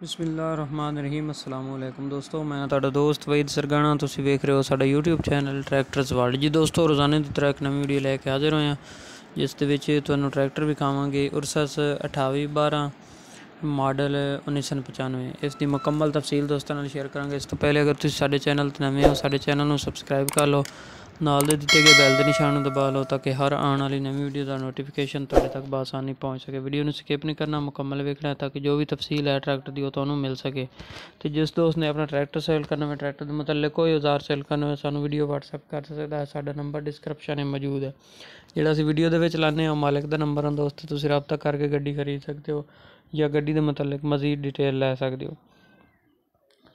ਬਿਸਮਿਲ੍ਲਾਹਿਰਰਹਿਮਾਨਿਰਰਹੀਮ ਅਸਲਾਮੁ ਅਲੈਕੁਮ ਦੋਸਤੋ ਮੈਂ ਤੁਹਾਡਾ ਦੋਸਤ ਵੈਦ ਸਰਗਾਣਾ ਤੁਸੀਂ ਵੇਖ ਰਹੇ ਹੋ ਸਾਡਾ YouTube ਚੈਨਲ ਟਰੈਕਟਰਸ ਵਰਲਡ ਜੀ ਦੋਸਤੋ ਰੋਜ਼ਾਨੇ ਦੀ ਤਰ੍ਹਾਂ ਇੱਕ ਨਵੀਂ ਵੀਡੀਓ ਲੈ ਕੇ ਹਾਜ਼ਰ ਹੋਇਆ ਜਿਸ ਦੇ ਵਿੱਚ ਤੁਹਾਨੂੰ ਟਰੈਕਟਰ ਵਿਖਾਵਾਂਗੇ ਉਰਸਸ 2812 ਮਾਡਲ 1995 ਇਸ ਦੀ ਮੁਕੰਮਲ ਤਫਸੀਲ ਦੋਸਤਾਂ ਨਾਲ ਸ਼ੇਅਰ ਕਰਾਂਗੇ ਇਸ ਤੋਂ ਪਹਿਲੇ ਅਗਰ ਤੁਸੀਂ ਸਾਡੇ ਚੈਨਲ ਤੇ ਨਵੇਂ ਹੋ ਸਾਡੇ ਚੈਨਲ ਨੂੰ ਸਬਸਕ੍ਰਾਈਬ ਕਰ ਲਓ ਨਾਲ ਦੇ ਦਿੱਤੇ ਗਏ ਬੈਲ ਦੇ ਨਿਸ਼ਾਨ ਨੂੰ ਦਬਾ ਲਓ ਤਾਂ ਕਿ ਹਰ ਆਉਣ ਵਾਲੀ ਨਵੀਂ ਵੀਡੀਓ ਦਾ ਨੋਟੀਫਿਕੇਸ਼ਨ ਤੁਹਾਡੇ ਤੱਕ ਬਾਸਾਨੀ ਪਹੁੰਚ ਸਕੇ ਵੀਡੀਓ ਨੂੰ ਸਕਿਪ ਨਹੀਂ ਕਰਨਾ ਮੁਕੰਮਲ ਵੇਖਣਾ ਤਾਂ ਕਿ ਜੋ ਵੀ ਤਫਸੀਲ ਹੈ ਟਰੈਕਟਰ ਦੀ ਉਹ ਤੁਹਾਨੂੰ ਮਿਲ ਸਕੇ ਤੇ ਜਿਸ ਦੋਸਤ ਨੇ ਆਪਣਾ ਟਰੈਕਟਰ ਸੇਲ ਕਰਨਾ ਹੈ ਟਰੈਕਟਰ ਦੇ ਮਤਲਬ ਕੋਈ ਔਜ਼ਾਰ ਸੇਲ ਕਰਨਾ ਹੈ ਸਾਨੂੰ ਵੀਡੀਓ WhatsApp ਕਰ ਸਕਦਾ ਹੈ ਸਾਡਾ ਨੰਬਰ ਡਿਸਕ੍ਰਿਪਸ਼ਨ ਵਿੱਚ ਮੌਜੂਦ ਹੈ ਜਿਹੜਾ ਅਸੀਂ ਵੀਡੀਓ ਦੇ ਵਿੱਚ ਲਾਣੇ ਹਾਂ ਮਾਲਕ ਦਾ ਨੰਬਰ ਹੈ ਦੋਸਤ ਤੁਸੀਂ ਰਾਬਤਾ ਕਰਕੇ ਗੱਡੀ ਖਰੀਦ ਸਕਦੇ ਹੋ ਜਾਂ ਗੱਡੀ ਦੇ ਮਤਲਬ ਮਜ਼ੀਦ ਡਿਟੇਲ ਲੈ ਸਕਦੇ ਹੋ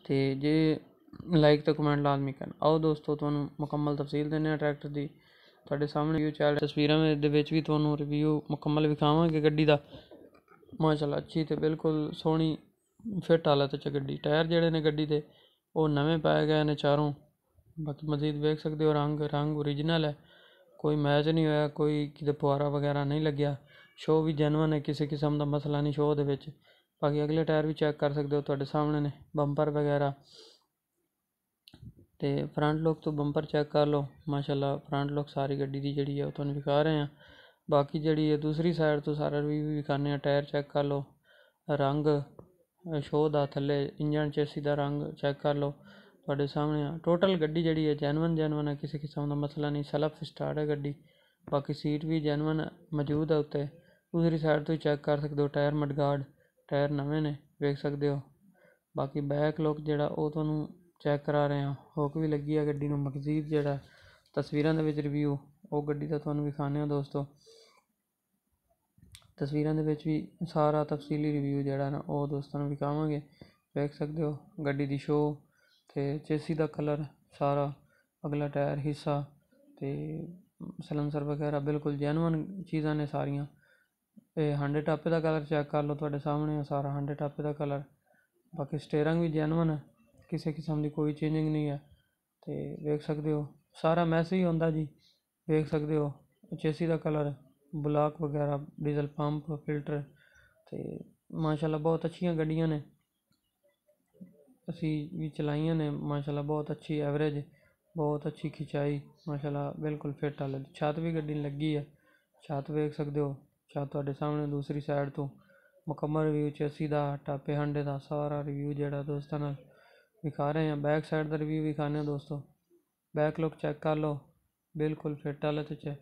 ਤੇ ਜੇ ਲਾਈਕ ਤੇ ਕਮੈਂਟ ਲਾਜ਼ਮੀ ਕਰਨ ਆਓ ਦੋਸਤੋ ਤੁਹਾਨੂੰ ਮੁਕੰਮਲ ਤਫਸੀਲ ਦਿੰਨੇ ਆ ਟਰੈਕਟਰ ਦੀ ਤੁਹਾਡੇ ਸਾਹਮਣੇ ਵੀ ਚੱਲ ਤਸਵੀਰਾਂ ਦੇ ਵਿੱਚ ਵੀ ਤੁਹਾਨੂੰ ਰਿਵਿਊ ਮੁਕੰਮਲ ਵਿਖਾਵਾਂਗੇ ਗੱਡੀ ਦਾ ਮਾਸ਼ਾਅੱਲਾ ਅੱਛੀ ਤੇ ਬਿਲਕੁਲ ਸੋਹਣੀ ਫਿੱਟ ਹਾਲਤ ਚ ਗੱਡੀ ਟਾਇਰ ਜਿਹੜੇ ਨੇ ਗੱਡੀ ਦੇ ਉਹ ਨਵੇਂ ਪਾਏ ਗਏ ਨੇ ਚਾਰੋਂ ਬਾਕੀ ਮਜ਼ੀਦ ਵੇਖ ਸਕਦੇ ਹੋ ਰੰਗ ਰੰਗ origignal ਹੈ ਕੋਈ ਮੈਚ ਨਹੀਂ ਹੋਇਆ ਕੋਈ ਕਿਤੇ ਪੁਆਰਾ ਵਗੈਰਾ ਨਹੀਂ ਲੱਗਿਆ ਸ਼ੋ ਵੀ ਜੈਨੂਅਨ ਹੈ ਕਿਸੇ ਕਿਸਮ ਦਾ ਮਸਲਾ ਨਹੀਂ ਸ਼ੋ ਦੇ ਵਿੱਚ ਬਾਕੀ ਅਗਲੇ ਟਾਇਰ ਵੀ ਚੈੱਕ ਕਰ ਸਕਦੇ ਹੋ ਤੁਹਾਡੇ ਸਾਹਮਣੇ ਨੇ ਬੰਪਰ ਵਗੈਰਾ ਤੇ ਫਰੰਟ ਲੁੱਕ ਤੋਂ ਬੰਪਰ ਚੈੱਕ ਕਰ ਲਓ ਮਾਸ਼ਾਅੱਲਾ ਫਰੰਟ ਲੁੱਕ ਸਾਰੀ ਗੱਡੀ ਦੀ ਜਿਹੜੀ ਹੈ ਉਹ ਤੁਹਾਨੂੰ ਵਿਖਾ ਰਹੇ ਆ ਬਾਕੀ ਜਿਹੜੀ ਹੈ ਦੂਸਰੀ ਸਾਈਡ ਤੋਂ ਸਾਰਾ ਰਿਵਿਊ ਵਿਖਾਣੇ ਆ ਟਾਇਰ ਚੈੱਕ ਕਰ ਲਓ ਰੰਗ ਸ਼ੋ ਦਾ ਥੱਲੇ ਇੰਜਨ ਚੇਸੀ ਦਾ ਰੰਗ ਚੈੱਕ ਕਰ ਲਓ ਤੁਹਾਡੇ ਸਾਹਮਣੇ ਆ ਟੋਟਲ ਗੱਡੀ ਜਿਹੜੀ ਹੈ ਜੈਨੂਨ ਜੈਨੂਨ ਹੈ ਕਿਸੇ ਕਿਸਮ ਦਾ ਮਸਲਾ ਨਹੀਂ ਸਲਫ ਸਟਾਰਟ ਹੈ ਗੱਡੀ ਬਾਕੀ ਸੀਟ ਵੀ ਜੈਨੂਨ ਮੌਜੂਦ ਹੈ ਉੱਤੇ ਦੂਸਰੀ ਸਾਈਡ ਤੁਸੀਂ ਚੈੱਕ ਕਰ ਸਕਦੇ ਹੋ ਟਾਇਰ ਮਡਗਾਰਡ ਟਾਇਰ ਨਵੇਂ ਨੇ ਵੇਖ ਸਕਦੇ ਹੋ ਬਾਕੀ ਬੈਕ ਲੁੱਕ ਜਿਹੜਾ ਉਹ ਤੁਹਾਨੂੰ ਚੈੱਕ ਕਰਾ ਰਹੇ ਹਾਂ ਹੁੱਕ ਵੀ ਲੱਗੀ ਆ ਗੱਡੀ ਨੂੰ ਮਕਜ਼ੀਦ ਜਿਹੜਾ ਤਸਵੀਰਾਂ ਦੇ ਵਿੱਚ ਰਿਵਿਊ ਉਹ ਗੱਡੀ ਦਾ ਤੁਹਾਨੂੰ ਵਿਖਾਣੇ ਆ ਦੋਸਤੋ ਤਸਵੀਰਾਂ ਦੇ ਵਿੱਚ ਵੀ ਸਾਰਾ ਤਫਸੀਲੀ ਰਿਵਿਊ ਜਿਹੜਾ ਨਾ ਉਹ ਦੋਸਤਾਂ ਨੂੰ ਵਿਖਾਵਾਂਗੇ ਵੇਖ ਸਕਦੇ ਹੋ ਗੱਡੀ ਦੀ ਸ਼ੋ ਤੇ ਚੇਸੀ ਦਾ ਕਲਰ ਸਾਰਾ ਅਗਲਾ ਟਾਇਰ ਹਿੱਸਾ ਤੇ ਸਲੰਸਰ ਵਗੈਰਾ ਬਿਲਕੁਲ ਜੈਨੂਨ ਚੀਜ਼ਾਂ ਨੇ ਸਾਰੀਆਂ ये हांडे टापे का कलर चैक कर लो थोड़े सामने सारा हांडे टापे का कलर बाकी स्टेयरिंग भी जैनवन है किसी किस्म की कोई चेंजिंग नहीं है तो वेख सकते हो सारा मैस ही आता जी वेख सकते हो चेसी का कलर ब्लॉक वगैरह डीजल पंप फिल्टर तो माशाला बहुत अच्छी गड्डिया ने असी भी चलाइया ने माशाला बहुत अच्छी एवरेज बहुत अच्छी खिंचाई माशाला बिल्कुल फिट आल छत भी गड्डी लगी है छत वेख सकते हो ਜਾਂ ਤੁਹਾਡੇ ਸਾਹਮਣੇ ਦੂਸਰੀ ਸਾਈਡ ਤੋਂ ਮੁਕੰਮਲ ਰਿਵਿਊ 'ਚ ਅਸੀਂ ਦਾ ਟਾਪੇ ਹੰਡੇ ਦਾ ਸਾਰਾ ਰਿਵਿਊ ਜਿਹੜਾ ਦੋਸਤਾਂ ਨਾਲ ਵਿਖਾ ਰਹੇ ਹਾਂ ਬੈਕ ਸਾਈਡ ਦਾ ਰਿਵਿਊ ਵਿਖਾਣੇ ਹਾਂ ਦੋਸਤੋ ਬੈਕ ਲੁੱਕ ਚੈੱਕ ਕਰ ਲਓ ਬਿਲਕੁਲ ਫਿੱਟ ਹਾਲਤ 'ਚ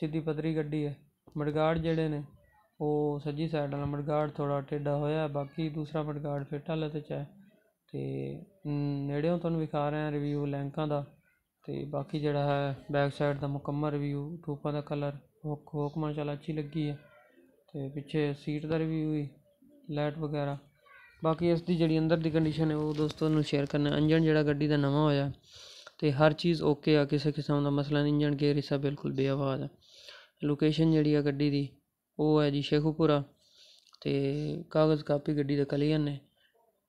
ਸਿੱਧੀ ਪਤਰੀ ਗੱਡੀ ਹੈ ਮੜਗਾੜ ਜਿਹੜੇ ਨੇ ਉਹ ਸੱਜੀ ਸਾਈਡ ਵਾਲਾ ਮੜਗਾੜ ਥੋੜਾ ਟੇਡਾ ਹੋਇਆ ਬਾਕੀ ਦੂਸਰਾ ਮੜਗਾੜ ਫਿੱਟ ਹਾਲਤ 'ਚ ਹੈ ਤੇ ਨੇੜਿਓਂ ਤੁਹਾਨੂੰ ਵਿਖਾ ਰਹੇ ਹਾਂ ਰਿਵਿਊ ਲੈਂਕਾਂ ਦਾ ਤੇ ਬਾਕੀ ਜਿਹੜਾ ਹੈ ਬੈਕ ਸਾਈਡ ਦਾ ਮੁਕੰਮਲ ਰਿਵਿਊ ਟੂਪਾਂ ਦਾ ਕਲਰ ਹੁੱਕ ਹੁੱਕ ਮਾਸ਼ਾਅੱਲਾ ਅੱਛੀ ਲੱਗੀ ਹੈ ਤੇ ਪਿੱਛੇ ਸੀਟ ਦਾ ਰਿਵਿਊ ਵੀ ਲਾਈਟ ਵਗੈਰਾ ਬਾਕੀ ਇਸ ਦੀ ਜਿਹੜੀ ਅੰਦਰ ਦੀ ਕੰਡੀਸ਼ਨ ਹੈ ਉਹ ਦੋਸਤੋ ਨੂੰ ਸ਼ੇਅਰ ਕਰਨਾ ਇੰਜਣ ਜਿਹੜਾ ਗੱਡੀ ਦਾ ਨਵਾਂ ਹੋਇਆ ਤੇ ਹਰ ਚੀਜ਼ ਓਕੇ ਆ ਕਿਸੇ ਕਿਸਮ ਦਾ ਮਸਲਾ ਨਹੀਂ ਇੰਜਣ ਗੇਅਰ ਇਸਾ ਬਿਲਕੁਲ ਬੇਆਵਾਜ਼ ਹੈ ਲੋਕੇਸ਼ਨ ਜਿਹੜੀ ਆ ਗੱਡੀ ਦੀ ਉਹ ਹੈ ਜੀ ਸ਼ੇਖੂਪੁਰਾ ਤੇ ਕਾਗਜ਼ ਕਾਪੀ ਗੱਡੀ ਦਾ ਕਲੀਅਰ ਨੇ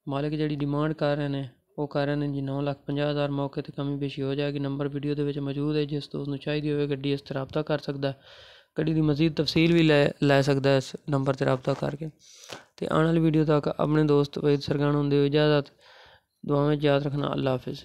ਮਾਲਕ ਜਿਹੜੀ ਡਿਮਾਂਡ ਕਰ ਰਹੇ ਨੇ ਉਹ ਕਾਰਨ ਨੇ ਜੀ ਨੌ ਲੱਖ ਪੰਜਾਹ ਹਜ਼ਾਰ ਮੌਕੇ 'ਤੇ ਕਮੀ ਪੇਸ਼ੀ ਹੋ ਜਾਏਗੀ ਨੰਬਰ ਵੀਡੀਓ ਦੇ ਵਿੱਚ ਮੌਜੂਦ ਹੈ ਜਿਸ ਦੋਸਤ ਨੂੰ ਚਾਹੀਦੀ ਹੋਵੇ ਗੱਡੀ ਇਸ 'ਤੇ ਰਾਬਤਾ ਕਰ ਸਕਦਾ ਗੱਡੀ ਦੀ ਮਜ਼ੀਦ ਤਫਸੀਲ ਵੀ ਲੈ ਲੈ ਸਕਦਾ ਇਸ ਨੰਬਰ 'ਤੇ ਰਾਬਤਾ ਕਰਕੇ ਅਤੇ ਆਉਣ ਵਾਲੀ ਵੀਡੀਓ ਤੱਕ ਆਪਣੇ ਦੋਸਤ ਵੈਦ ਸਰਗਣ ਹੁੰਦੇ ਹੋਏ ਇਜਾਜ਼ਤ ਦੁਆਵਾਂ ਯਾਦ ਰੱਖਣਾ ਅੱਲਾ ਹਾਫਿਜ਼